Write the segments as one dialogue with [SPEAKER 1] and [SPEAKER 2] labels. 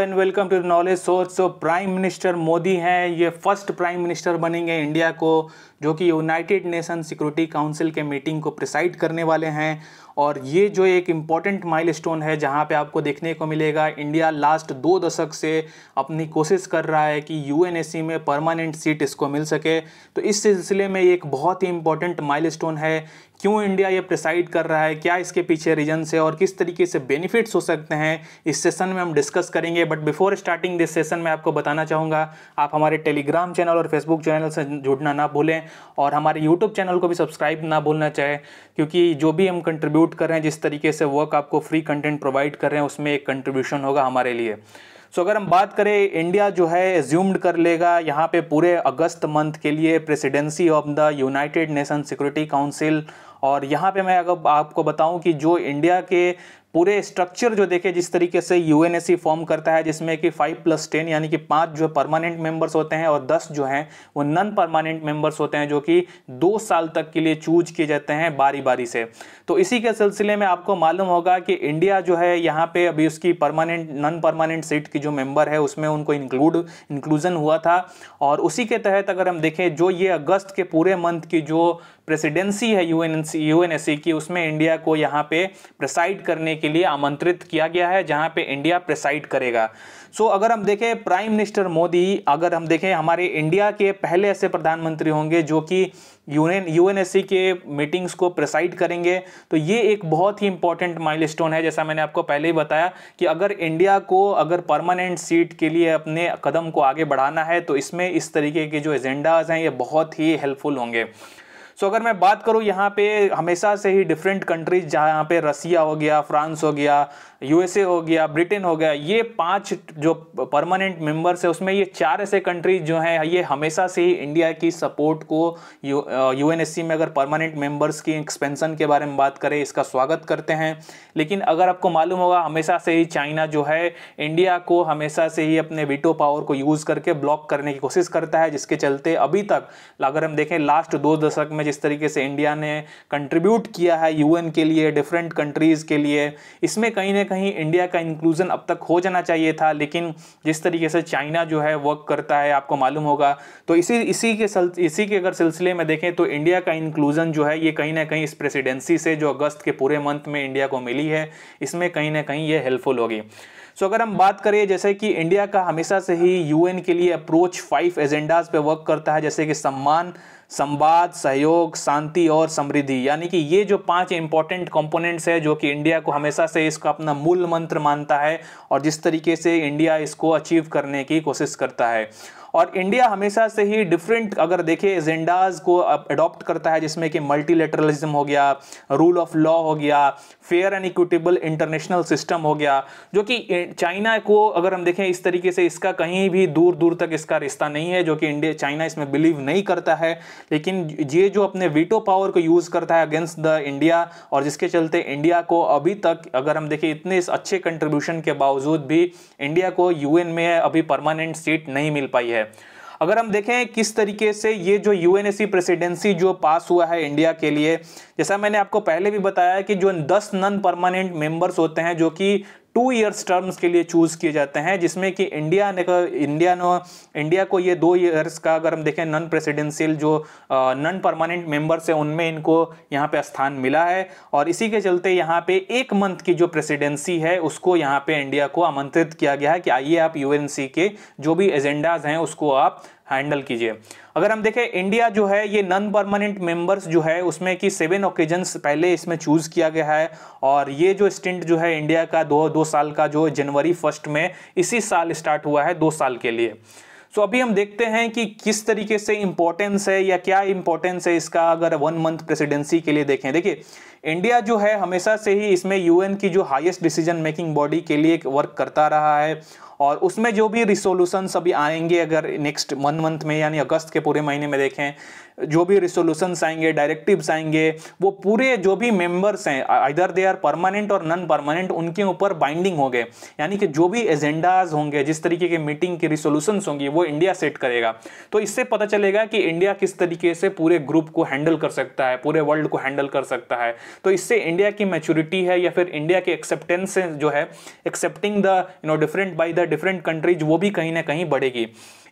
[SPEAKER 1] and welcome to Knowledge Source prime minister Modi हैं ये first prime minister बनेंगे India को जो कि यूनाइटेड नेशन सिक्योरिटी काउंसिल के मीटिंग को प्रिसाइड करने वाले हैं और ये जो एक इम्पॉर्टेंट माइल है जहाँ पे आपको देखने को मिलेगा इंडिया लास्ट दो दशक से अपनी कोशिश कर रहा है कि यू में परमानेंट सीट इसको मिल सके तो इस सिलसिले में ये एक बहुत ही इंपॉर्टेंट माइल है क्यों इंडिया ये प्रिसाइड कर रहा है क्या इसके पीछे रीजन है और किस तरीके से बेनिफिट्स हो सकते हैं इस सेशन में हम डिस्कस करेंगे but before starting this session मैं आपको बताना चाहूँगा आप हमारे टेलीग्राम चैनल और फेसबुक चैनल से जुड़ना ना भूलें और हमारे यूट्यूब चैनल को भी सब्सक्राइब ना भूलना चाहे क्योंकि जो भी हम कंट्रीब्यूट कंट्रीब्यूट कर रहे हैं जिस तरीके से वर्क आपको फ्री कंटेंट प्रोवाइड कर रहे हैं उसमें एक कंट्रीब्यूशन होगा हमारे लिए सो so, अगर हम बात करें इंडिया जो है एज्यूम्ड कर लेगा यहाँ पे पूरे अगस्त मंथ के लिए presidency of the United Nation security council और यहाँ पे मैं अगर आपको बताऊं कि जो इंडिया के पूरे स्ट्रक्चर जो देखे जिस तरीके से यू फॉर्म करता है जिसमें कि फाइव प्लस टेन यानी कि पाँच जो परमानेंट मेंबर्स होते हैं और दस जो हैं वो नॉन परमानेंट मेंबर्स होते हैं जो कि दो साल तक के लिए चूज किए जाते हैं बारी बारी से तो इसी के सिलसिले में आपको मालूम होगा कि इंडिया जो है यहाँ पे अभी उसकी परमानेंट नॉन परमानेंट सीट की जो मेंबर है उसमें उनको इंक्लूड इंक्लूजन हुआ था और उसी के तहत अगर हम देखें जो ये अगस्त के पूरे मंथ की जो प्रेसिडेंसी है यू एन की उसमें इंडिया को यहाँ पे प्रेसाइड करने के लिए आमंत्रित किया गया है जहाँ पे इंडिया प्रेसाइड करेगा सो so, अगर हम देखें प्राइम मिनिस्टर मोदी अगर हम देखें हमारे इंडिया के पहले ऐसे प्रधानमंत्री होंगे जो कि यूएन यूएनएससी के मीटिंग्स को प्रिसाइड करेंगे तो ये एक बहुत ही इंपॉर्टेंट माइलस्टोन है जैसा मैंने आपको पहले ही बताया कि अगर इंडिया को अगर परमानेंट सीट के लिए अपने कदम को आगे बढ़ाना है तो इसमें इस तरीके के जो एजेंडाज हैं ये बहुत ही हेल्पफुल होंगे सो अगर मैं बात करूँ यहाँ पे हमेशा से ही डिफरेंट कंट्रीज जहाँ यहाँ पे रसिया हो गया फ्रांस हो गया यूएसए हो गया ब्रिटेन हो गया ये पांच जो परमानेंट मेंबर्स है उसमें ये चार ऐसे कंट्रीज जो हैं ये हमेशा से ही इंडिया की सपोर्ट को यू uh, में अगर परमानेंट मेंबर्स की एक्सपेंसन के बारे में बात करें इसका स्वागत करते हैं लेकिन अगर आपको मालूम होगा हमेशा से ही चाइना जो है इंडिया को हमेशा से ही अपने वीटो पावर को यूज़ करके ब्लॉक करने की कोशिश करता है जिसके चलते अभी तक अगर हम देखें लास्ट दो दशक में जिस तरीके से इंडिया ने कंट्रीब्यूट किया है यूएन के लिए डिफरेंट कंट्रीज़ के लिए इसमें कहीं ना कहीं इंडिया का इंक्लूज़न अब तक हो जाना चाहिए था लेकिन जिस तरीके से चाइना जो है वर्क करता है आपको मालूम होगा तो इसी इसी के सल इसी के अगर सिलसिले में देखें तो इंडिया का इंक्लूज़न जो है ये कहीं ना कहीं इस प्रेसिडेंसी से जो अगस्त के पूरे मंथ में इंडिया को मिली है इसमें कहीं ना कहीं ये हेल्पफुल होगी सो so, अगर हम बात करें जैसे कि इंडिया का हमेशा से ही यूएन के लिए अप्रोच फाइव एजेंडाज पे वर्क करता है जैसे कि सम्मान संवाद सहयोग शांति और समृद्धि यानी कि ये जो पांच इंपॉर्टेंट कंपोनेंट्स है जो कि इंडिया को हमेशा से इसका अपना मूल मंत्र मानता है और जिस तरीके से इंडिया इसको अचीव करने की कोशिश करता है और इंडिया हमेशा से ही डिफरेंट अगर देखें एजेंडाज को अडॉप्ट करता है जिसमें कि मल्टीलेटरलिज्म हो गया रूल ऑफ लॉ हो गया fair and equitable international system हो गया जो कि चाइना को अगर हम देखें इस तरीके से इसका कहीं भी दूर दूर तक इसका रिश्ता नहीं है जो कि इंडिया चाइना इसमें बिलीव नहीं करता है लेकिन ये जो अपने वीटो पावर को यूज़ करता है अगेंस्ट द इंडिया और जिसके चलते इंडिया को अभी तक अगर हम देखें इतने इस अच्छे कंट्रीब्यूशन के बावजूद भी इंडिया को यूएन में अभी परमानेंट सीट नहीं मिल पाई है है अगर हम देखें किस तरीके से ये जो यू प्रेसिडेंसी जो पास हुआ है इंडिया के लिए जैसा मैंने आपको पहले भी बताया कि जो 10 नॉन परमानेंट मेंबर्स होते हैं जो कि टू ईयर्स टर्म्स के लिए चूज़ किए जाते हैं जिसमें कि इंडिया ने इंडिया नो इंडिया को ये दो ईयर्स का अगर हम देखें नॉन प्रेसिडेंशियल जो नॉन परमानेंट मेंबर्स हैं उनमें इनको यहाँ पे स्थान मिला है और इसी के चलते यहाँ पे एक मंथ की जो प्रेसिडेंसी है उसको यहाँ पे इंडिया को आमंत्रित किया गया है कि आइए आप यू के जो भी एजेंडाज हैं उसको आप हैंडल कीजिए अगर हम देखें इंडिया जो है ये नॉन परमानेंट मेंबर्स जो है उसमें कि सेवन ओकेजन पहले इसमें चूज़ किया गया है और ये जो स्टिंट जो है इंडिया का दो दो साल का जो जनवरी फर्स्ट में इसी साल स्टार्ट हुआ है दो साल के लिए सो so, अभी हम देखते हैं कि किस तरीके से इंपॉर्टेंस है या क्या इंपॉर्टेंस है इसका अगर वन मंथ प्रेसिडेंसी के लिए देखें देखिए इंडिया जो है हमेशा से ही इसमें यूएन की जो हाईएस्ट डिसीजन मेकिंग बॉडी के लिए एक वर्क करता रहा है और उसमें जो भी रिसोल्यूशन सभी आएंगे अगर नेक्स्ट वन मंथ में यानी अगस्त के पूरे महीने में देखें जो भी रिसोल्यूशन आएंगे डायरेक्टिव आएंगे वो पूरे जो भी मेंबर्स हैं इधर दे आर परमानेंट और नॉन परमानेंट उनके ऊपर बाइंडिंग हो गए यानी कि जो भी एजेंडाज होंगे जिस तरीके के मीटिंग की रिसोल्यूशन होंगी वो इंडिया सेट करेगा तो इससे पता चलेगा कि इंडिया किस तरीके से पूरे ग्रुप को हैंडल कर सकता है पूरे वर्ल्ड को हैंडल कर सकता है तो इससे इंडिया की मैच्योरिटी है या फिर इंडिया के एक्सेप्टेंस जो है accepting the you know different by the different countries वो भी कहीं ना कहीं बढ़ेगी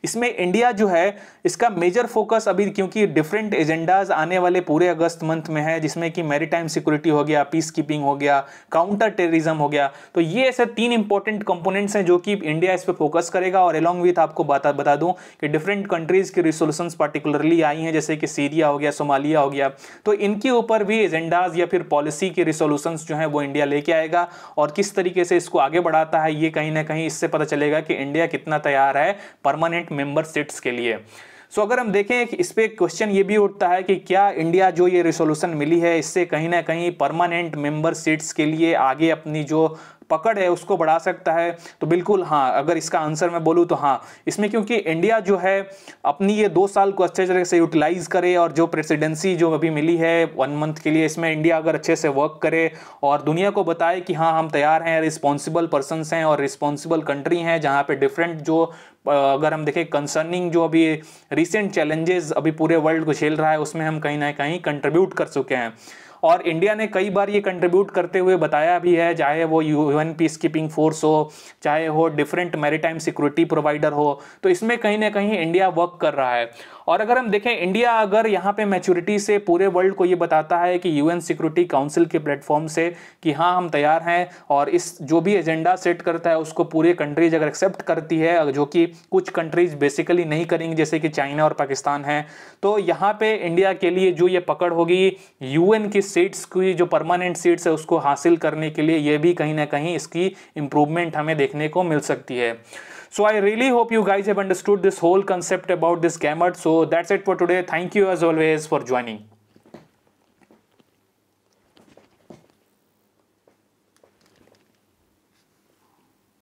[SPEAKER 1] इसमें इंडिया जो है इसका मेजर फोकस अभी क्योंकि डिफरेंट एजेंडाज आने वाले पूरे अगस्त मंथ में है जिसमें कि मैरीटाइम सिक्योरिटी हो गया पीस कीपिंग हो गया काउंटर टेररिज्म हो गया तो ये ऐसे तीन इंपॉर्टेंट कंपोनेंट्स हैं जो कि इंडिया इस पर फोकस करेगा और अलॉन्ग विथ आपको बता बता दूं कि डिफरेंट कंट्रीज़ की रिसोल्यूशन पार्टिकुलरली आई हैं जैसे कि सीरिया हो गया सोमालिया हो गया तो इनके ऊपर भी एजेंडाज या फिर पॉलिसी के रिसोल्यूशन जो है वो इंडिया लेके आएगा और किस तरीके से इसको आगे बढ़ाता है ये कहीं ना कहीं इससे पता चलेगा कि इंडिया कितना तैयार है परमानेंट मेंबर स्टेट्स के लिए सो so, अगर हम देखें कि इस पर क्वेश्चन ये भी उठता है कि क्या इंडिया जो ये रिसोल्यूशन मिली है इससे कहीं ना कहीं परमानेंट मेंबर सीट्स के लिए आगे अपनी जो पकड़ है उसको बढ़ा सकता है तो बिल्कुल हाँ अगर इसका आंसर मैं बोलूँ तो हाँ इसमें क्योंकि इंडिया जो है अपनी ये दो साल को अच्छे तरीके से यूटिलाइज़ करे और जो प्रेसिडेंसी जो अभी मिली है वन मंथ के लिए इसमें इंडिया अगर अच्छे से वर्क करे और दुनिया को बताए कि हाँ हम तैयार हैं रिस्पॉन्सिबल पर्सनस हैं और रिस्पॉन्सिबल कंट्री हैं जहाँ पर डिफरेंट जो अगर हम देखें कंसर्निंग जो अभी रिसेंट चैलेंजेस अभी पूरे वर्ल्ड को झेल रहा है उसमें हम कहीं ना कहीं कंट्रीब्यूट कर चुके हैं और इंडिया ने कई बार ये कंट्रीब्यूट करते हुए बताया भी है चाहे वो यूएन पीस कीपिंग फोर्स हो चाहे हो डिफरेंट मेरी सिक्योरिटी प्रोवाइडर हो तो इसमें कहीं ना कहीं इंडिया वर्क कर रहा है और अगर हम देखें इंडिया अगर यहाँ पे मैच्योरिटी से पूरे वर्ल्ड को ये बताता है कि यूएन सिक्योरिटी काउंसिल के प्लेटफॉर्म से कि हाँ हम तैयार हैं और इस जो भी एजेंडा सेट करता है उसको पूरे कंट्रीज अगर एक्सेप्ट करती है जो कि कुछ कंट्रीज बेसिकली नहीं करेंगी जैसे कि चाइना और पाकिस्तान है तो यहाँ पे इंडिया के लिए जो ये पकड़ होगी यूएन की सीट्स की जो परमानेंट सीट्स है उसको हासिल करने के लिए ये भी कहीं ना कहीं इसकी इम्प्रूवमेंट हमें देखने को मिल सकती है so i really hope you guys have understood this whole concept about this gamut so that's it for today thank you as always for joining